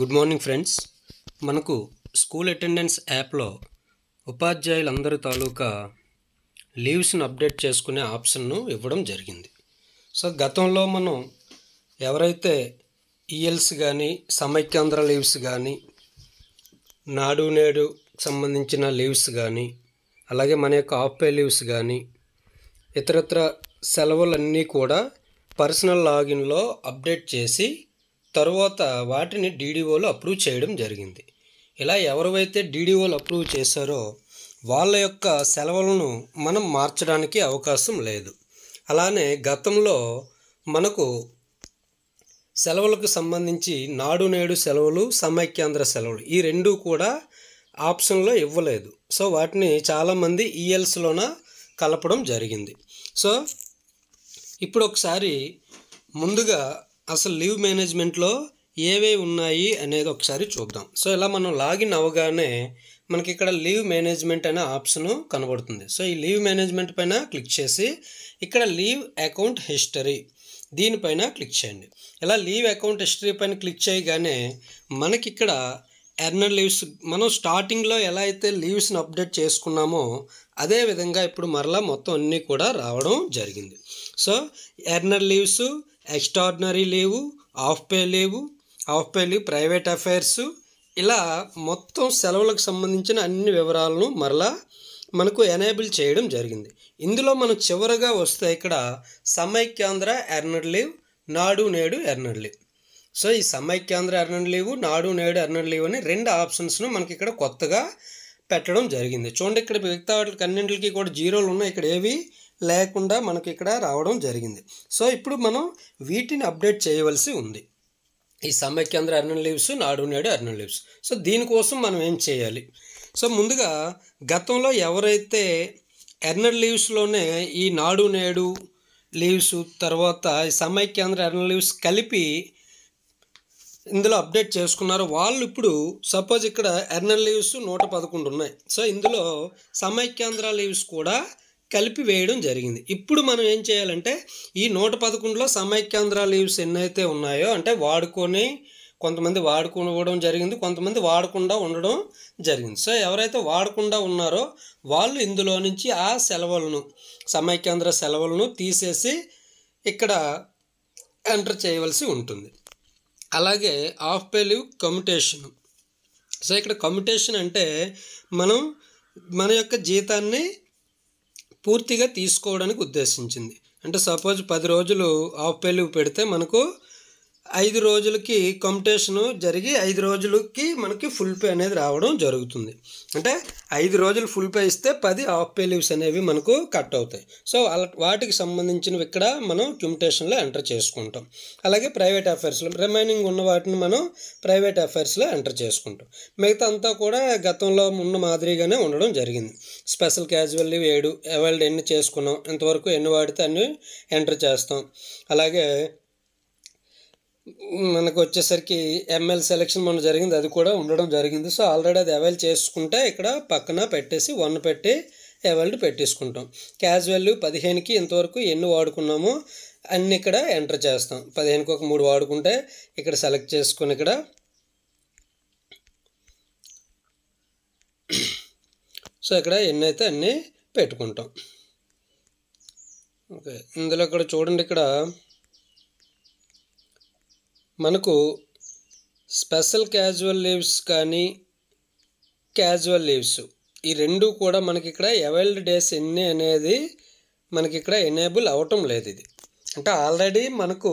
good morning friends మనకు school attendance యాప్లో ఉపాధ్యాయులందరి తాలూకా లీవ్స్ను అప్డేట్ చేసుకునే ఆప్షన్ను ఇవ్వడం జరిగింది సో గతంలో మనం ఎవరైతే ఈఎల్స్ కానీ సమైక్యాంధ్ర లీవ్స్ కానీ నాడు నేడు సంబంధించిన లీవ్స్ కానీ అలాగే మన యొక్క ఆఫ్ పే లీవ్స్ కానీ ఇతరత్ర సెలవులన్నీ కూడా పర్సనల్ లాగిన్లో అప్డేట్ చేసి తరువాత వాటిని డీడీఓలు అప్రూవ్ చేయడం జరిగింది ఇలా ఎవరైతే డీడీఓలు అప్రూవ్ చేశారో వాళ్ళ యొక్క సెలవులను మనం మార్చడానికి అవకాశం లేదు అలానే గతంలో మనకు సెలవులకు సంబంధించి నాడు నేడు సెలవులు సమైక్యాంధ్ర సెలవులు ఈ రెండు కూడా ఆప్షన్లో ఇవ్వలేదు సో వాటిని చాలామంది ఈఎల్స్లోన కలపడం జరిగింది సో ఇప్పుడు ఒకసారి ముందుగా అసలు లీవ్ మేనేజ్మెంట్లో ఏవే ఉన్నాయి అనేది ఒకసారి చూద్దాం సో ఇలా మనం లాగిన్ అవ్వగానే మనకి ఇక్కడ లీవ్ మేనేజ్మెంట్ అనే ఆప్షన్ కనబడుతుంది సో ఈ లీవ్ మేనేజ్మెంట్ పైన క్లిక్ చేసి ఇక్కడ లీవ్ అకౌంట్ హిస్టరీ దీనిపైన క్లిక్ చేయండి ఇలా లీవ్ అకౌంట్ హిస్టరీ పైన క్లిక్ చేయగానే మనకి ఇక్కడ ఎర్నర్ లీవ్స్ మనం స్టార్టింగ్లో ఎలా అయితే లీవ్స్ని అప్డేట్ చేసుకున్నామో అదే విధంగా ఇప్పుడు మరలా మొత్తం అన్నీ కూడా రావడం జరిగింది సో ఎర్నర్ లీవ్స్ ఎక్స్ట్రాడినరీ లేవు ఆఫ్ పే లేవు ఆఫ్ పే లేవు ప్రైవేట్ అఫైర్సు ఇలా మొత్తం సెలవులకు సంబంధించిన అన్ని వివరాలను మరలా మనకు ఎనేబుల్ చేయడం జరిగింది ఇందులో మనం చివరగా వస్తే ఇక్కడ సమైక్యాంధ్ర ఎర్నడ్ లీవ్ నాడు నేడు ఎర్నడ్ లీవ్ సో ఈ సమైక్యాంధ్ర ఎర్నడ్ లీవ్ నాడు నేడు ఎర్నడ్ లీవ్ అని రెండు ఆప్షన్స్ను మనకి ఇక్కడ కొత్తగా పెట్టడం జరిగింది చూడండి ఇక్కడ మిగతా వాటికి అన్నింటికి కూడా జీరోలు ఉన్నాయి ఇక్కడ ఏవి లేకుండా మనకి ఇక్కడ రావడం జరిగింది సో ఇప్పుడు మనం వీటిని అప్డేట్ చేయవలసి ఉంది ఈ సమ్మెక్కి అందరూ అర్నన్ లీవ్స్ నాడు నేడు అర్నన్ లీవ్స్ సో దీనికోసం మనం ఏం చేయాలి సో ముందుగా గతంలో ఎవరైతే ఎర్నల్ లీవ్స్లోనే ఈ నాడు నేడు లీవ్స్ తర్వాత ఈ సమైక్యాంధ్ర ఎర్నర్ లీవ్స్ కలిపి ఇందులో అప్డేట్ చేసుకున్నారు వాళ్ళు ఇప్పుడు సపోజ్ ఇక్కడ ఎర్నల్ లీవ్స్ నూట పదకొండు ఉన్నాయి సో ఇందులో సమైక్యాంధ్ర లీవ్స్ కూడా కలిపి వేయడం జరిగింది ఇప్పుడు మనం ఏం చేయాలంటే ఈ నూట పదకొండులో సమైక్యాంధ్ర లీవ్స్ ఎన్నైతే ఉన్నాయో అంటే వాడుకొని కొంతమంది వాడుకోవడం జరిగింది కొంతమంది వాడకుండా ఉండడం జరిగింది సో ఎవరైతే వాడకుండా ఉన్నారో వాళ్ళు ఇందులో నుంచి ఆ సెలవులను సమైక్యాంధ్ర సెలవులను తీసేసి ఇక్కడ ఎంటర్ చేయవలసి ఉంటుంది అలాగే half pay leave commutation commutation so ఇక్కడ కమ్యుటేషన్ అంటే మనం మన యొక్క జీతాన్ని పూర్తిగా తీసుకోవడానికి ఉద్దేశించింది అంటే సపోజ్ పది రోజులు ఆఫ్ పేలివ్ పెడితే మనకు ఐదు రోజులకి కంపిటీషను జరిగి ఐదు రోజులకి మనకి ఫుల్ పే అనేది రావడం జరుగుతుంది అంటే ఐదు రోజులు ఫుల్ పే ఇస్తే పది ఆఫ్ పే లీవ్స్ అనేవి మనకు కట్ అవుతాయి సో వాటికి సంబంధించినవి ఇక్కడ మనం క్యూమిటేషన్లో ఎంటర్ చేసుకుంటాం అలాగే ప్రైవేట్ అఫైర్స్లో రిమైనింగ్ ఉన్న వాటిని మనం ప్రైవేట్ అఫైర్స్లో ఎంటర్ చేసుకుంటాం మిగతా అంతా కూడా గతంలో ఉన్న మాదిరిగానే ఉండడం జరిగింది స్పెషల్ క్యాజువల్ లీవ్ ఏడు అవైల్డ్ ఎన్ని చేసుకున్నాం ఇంతవరకు ఎన్ని వాడితే అన్ని ఎంటర్ చేస్తాం అలాగే మనకు వచ్చేసరికి ఎంఎల్ సెలక్షన్ మొన్న జరిగింది అది కూడా ఉండడం జరిగింది సో ఆల్రెడీ అది అవైల్ చేసుకుంటే ఇక్కడ పక్కన పెట్టేసి వన్ పెట్టి అవైల్డ్ పెట్టేసుకుంటాం క్యాజువల్ పదిహేనుకి ఇంతవరకు ఎన్ని వాడుకున్నామో అన్నీ ఇక్కడ ఎంటర్ చేస్తాం పదిహేనుకి ఒక మూడు వాడుకుంటే ఇక్కడ సెలెక్ట్ చేసుకుని ఇక్కడ సో ఇక్కడ ఎన్ని అయితే అన్నీ పెట్టుకుంటాం ఓకే ఇందులో ఇక్కడ చూడండి ఇక్కడ మనకు స్పెషల్ క్యాజువల్ లీవ్స్ కానీ క్యాజువల్ లీవ్స్ ఈ రెండు కూడా మనకి ఇక్కడ అవైల్డ్ డేస్ ఎన్ని అనేది మనకి ఇక్కడ ఎనేబుల్ అవటం లేదు ఇది అంటే ఆల్రెడీ మనకు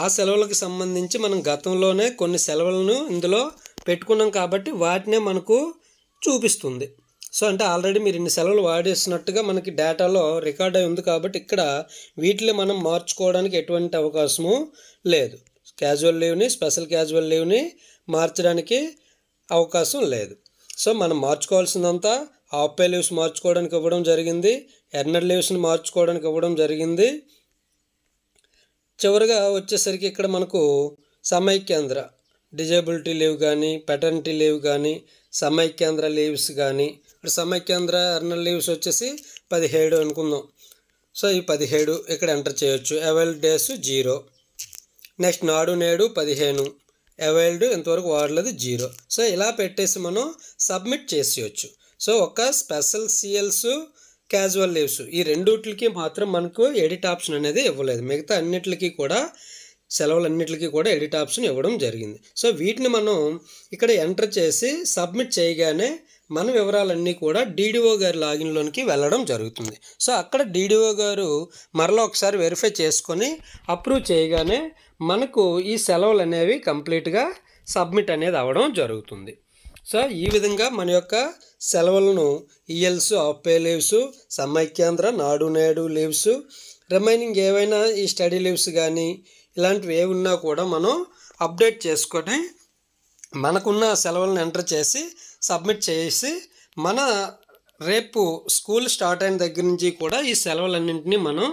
ఆ సెలవులకు సంబంధించి మనం గతంలోనే కొన్ని సెలవులను ఇందులో పెట్టుకున్నాం కాబట్టి వాటినే మనకు చూపిస్తుంది సో అంటే ఆల్రెడీ మీరు ఇన్ని సెలవులు వాడేసినట్టుగా మనకి డేటాలో రికార్డ్ అయి ఉంది కాబట్టి ఇక్కడ వీటిని మనం మార్చుకోవడానికి ఎటువంటి అవకాశము లేదు క్యాజువల్ లీవ్ని స్పెషల్ క్యాజువల్ లీవ్ని మార్చడానికి అవకాశం లేదు సో మనం మార్చుకోవాల్సిందంతా హాఫ్ పే లీవ్స్ మార్చుకోవడానికి ఇవ్వడం జరిగింది ఎర్నర్ లీవ్స్ని మార్చుకోవడానికి ఇవ్వడం జరిగింది చివరిగా వచ్చేసరికి ఇక్కడ మనకు కేంద్ర డిజేబిలిటీ లీవ్ కానీ పెటర్నిటీ లీవ్ కానీ సమైక్యాంధ్ర లీవ్స్ కానీ ఇప్పుడు సమైక్యాంధ్ర ఎర్నర్ లీవ్స్ వచ్చేసి పదిహేడు అనుకుందాం సో ఈ పదిహేడు ఇక్కడ ఎంటర్ చేయొచ్చు అవైల్ డేస్ జీరో నెక్స్ట్ నాడు నేడు పదిహేను అవైల్డ్ ఇంతవరకు వాడలేదు జీరో సో ఇలా పెట్టేసి మనం సబ్మిట్ చేసేయచ్చు సో ఒక స్పెషల్ సీఎల్స్ క్యాజువల్ లీవ్స్ ఈ రెండుట్లకి మాత్రం మనకు ఎడిట్ ఆప్షన్ అనేది ఇవ్వలేదు మిగతా అన్నిటికీ కూడా సెలవులన్నిటికీ కూడా ఎడిట్ ఆప్షన్ ఇవ్వడం జరిగింది సో వీటిని మనం ఇక్కడ ఎంటర్ చేసి సబ్మిట్ చేయగానే మన వివరాలన్నీ కూడా డీడీఓ గారి లాగిన్లోనికి వెళ్ళడం జరుగుతుంది సో అక్కడ డీడీఓ గారు మరలా ఒకసారి వెరిఫై చేసుకొని అప్రూవ్ చేయగానే మనకు ఈ సెలవులు అనేవి కంప్లీట్గా సబ్మిట్ అనేది అవ్వడం జరుగుతుంది సో ఈ విధంగా మన యొక్క సెలవులను ఈఎల్స్ ఆఫ్పే లీవ్స్ సమైక్యాంధ్ర నాడు నేడు లీవ్స్ రిమైనింగ్ ఏవైనా ఈ స్టడీ లీవ్స్ కానీ ఇలాంటివి ఏ ఉన్నా కూడా మనం అప్డేట్ చేసుకొని మనకున్న సెలవులను ఎంటర్ చేసి సబ్మిట్ చేసి మన రేపు స్కూల్ స్టార్ట్ అయిన దగ్గర నుంచి కూడా ఈ సెలవులన్నింటినీ మనం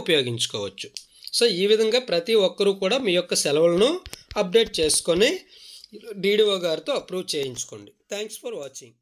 ఉపయోగించుకోవచ్చు సో ఈ విధంగా ప్రతి ఒక్కరూ కూడా మీ యొక్క సెలవులను అప్డేట్ చేసుకొని డీడీఓ గారితో అప్రూవ్ చేయించుకోండి థ్యాంక్స్ ఫర్ వాచింగ్